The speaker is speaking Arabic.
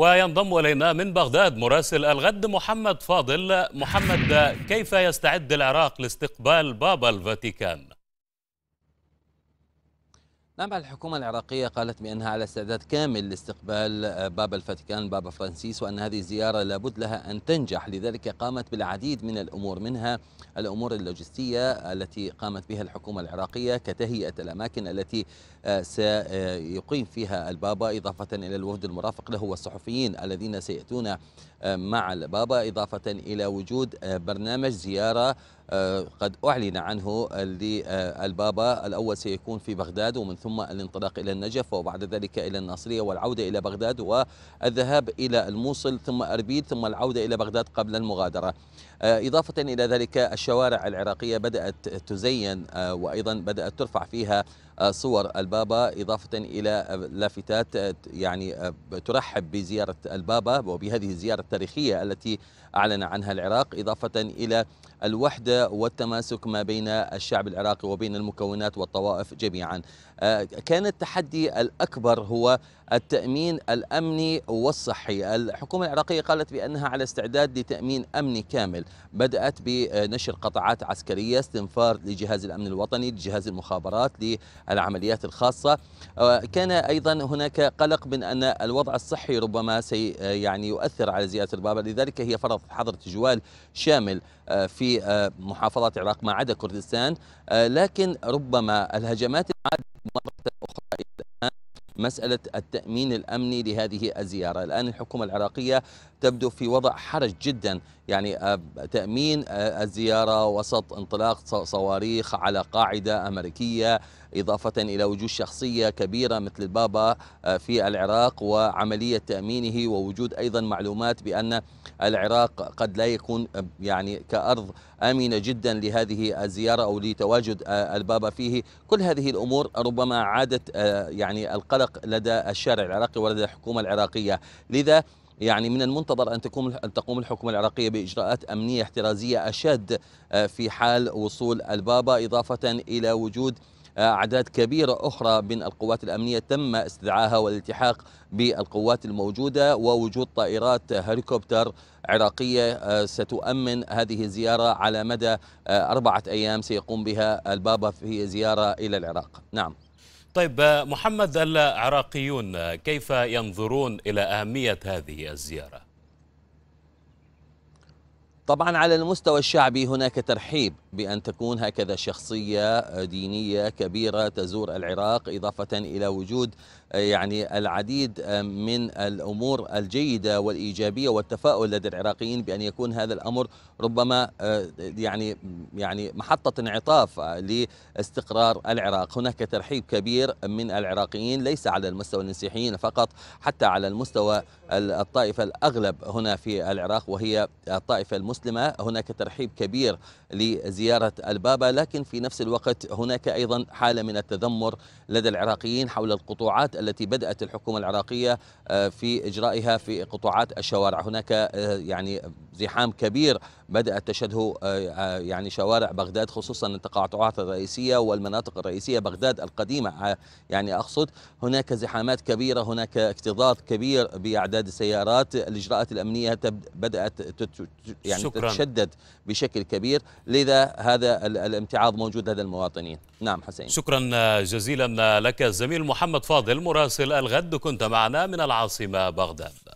وينضم إلينا من بغداد مراسل الغد محمد فاضل محمد كيف يستعد العراق لاستقبال بابا الفاتيكان؟ نعم الحكومة العراقية قالت بأنها على استعداد كامل لاستقبال آه، بابا الفاتيكان بابا فرانسيس وأن هذه الزيارة لابد لها أن تنجح لذلك قامت بالعديد من الأمور منها الأمور اللوجستية التي قامت بها الحكومة العراقية كتهيئة الأماكن التي آه، سيقيم فيها البابا إضافة إلى الوفد المرافق له والصحفيين الذين سيأتون مع البابا إضافة إلى وجود آه، برنامج زيارة آه، قد أعلن عنه للبابا آه، الأول سيكون في بغداد ومن ثم الانطلاق إلى النجف وبعد ذلك إلى الناصرية والعودة إلى بغداد والذهاب إلى الموصل ثم أربيل ثم العودة إلى بغداد قبل المغادرة إضافة إلى ذلك الشوارع العراقية بدأت تزين وأيضا بدأت ترفع فيها صور البابا إضافة إلى لافتات يعني ترحب بزيارة البابا وبهذه الزيارة التاريخية التي أعلن عنها العراق إضافة إلى الوحدة والتماسك ما بين الشعب العراقي وبين المكونات والطوائف جميعا آه، كان التحدي الأكبر هو التأمين الأمني والصحي الحكومة العراقية قالت بأنها على استعداد لتأمين أمني كامل بدأت بنشر قطعات عسكرية استنفار لجهاز الأمن الوطني لجهاز المخابرات للعمليات الخاصة آه، كان أيضا هناك قلق من أن الوضع الصحي ربما سي آه، يعني يؤثر على زيادة سياسة البابا لذلك هي فرضت حظر تجوال شامل آه، في آه، محافظات العراق ما عدا كردستان آه، لكن ربما الهجمات مرة مسألة التأمين الأمني لهذه الزيارة الآن الحكومة العراقية تبدو في وضع حرج جدا يعني آه، تأمين آه، الزيارة وسط انطلاق صواريخ على قاعدة أمريكية إضافة إلى وجود شخصية كبيرة مثل البابا آه، في العراق وعملية تأمينه ووجود أيضا معلومات بأن العراق قد لا يكون يعني كأرض آمنة جدا لهذه الزيارة أو لتواجد البابا فيه كل هذه الأمور ربما عادت يعني القلق العراق لدى الشارع العراقي ولدى الحكومة العراقية لذا يعني من المنتظر أن تقوم أن تقوم الحكومة العراقية بإجراءات أمنية احترازية أشد آه، في حال وصول البابا إضافة إلى وجود آه، أعداد كبيرة أخرى من القوات الأمنية تم استدعاها والالتحاق بالقوات الموجودة ووجود طائرات هليكوبتر عراقية آه، ستؤمن هذه الزيارة على مدى أربعة أيام سيقوم بها البابا في زيارة إلى العراق نعم طيب محمد العراقيون كيف ينظرون إلى أهمية هذه الزيارة؟ طبعا على المستوى الشعبي هناك ترحيب بأن تكون هكذا شخصية دينية كبيرة تزور العراق إضافة إلى وجود يعني العديد آه، من الأمور الجيدة والإيجابية والتفاؤل لدى العراقيين بأن يكون هذا الأمر ربما آه، يعني يعني محطة انعطاف لاستقرار العراق هناك ترحيب كبير من العراقيين ليس على المستوى المسيحيين فقط حتى على المستوى الطائفة الأغلب هنا في العراق وهي الطائفة المسلمة المسلمة هناك ترحيب كبير لزيارة البابا لكن في نفس الوقت هناك أيضا حالة من التذمر لدى العراقيين حول القطوعات التي بدأت الحكومة العراقية آه، في إجرائها في قطوعات الشوارع هناك آه، يعني زحام كبير بدأت تشهده آه، يعني شوارع بغداد خصوصا التقاطعات الرئيسية والمناطق الرئيسية بغداد القديمة يعني أقصد هناك زحامات كبيرة هناك اكتظاظ كبير بأعداد السيارات الإجراءات الأمنية بدأت يعني شكرا. تتشدد بشكل كبير لذا هذا الامتعاض موجود لدى المواطنين نعم حسين شكرا جزيلا لك زميل محمد فاضل مراسل الغد كنت معنا من العاصمة بغداد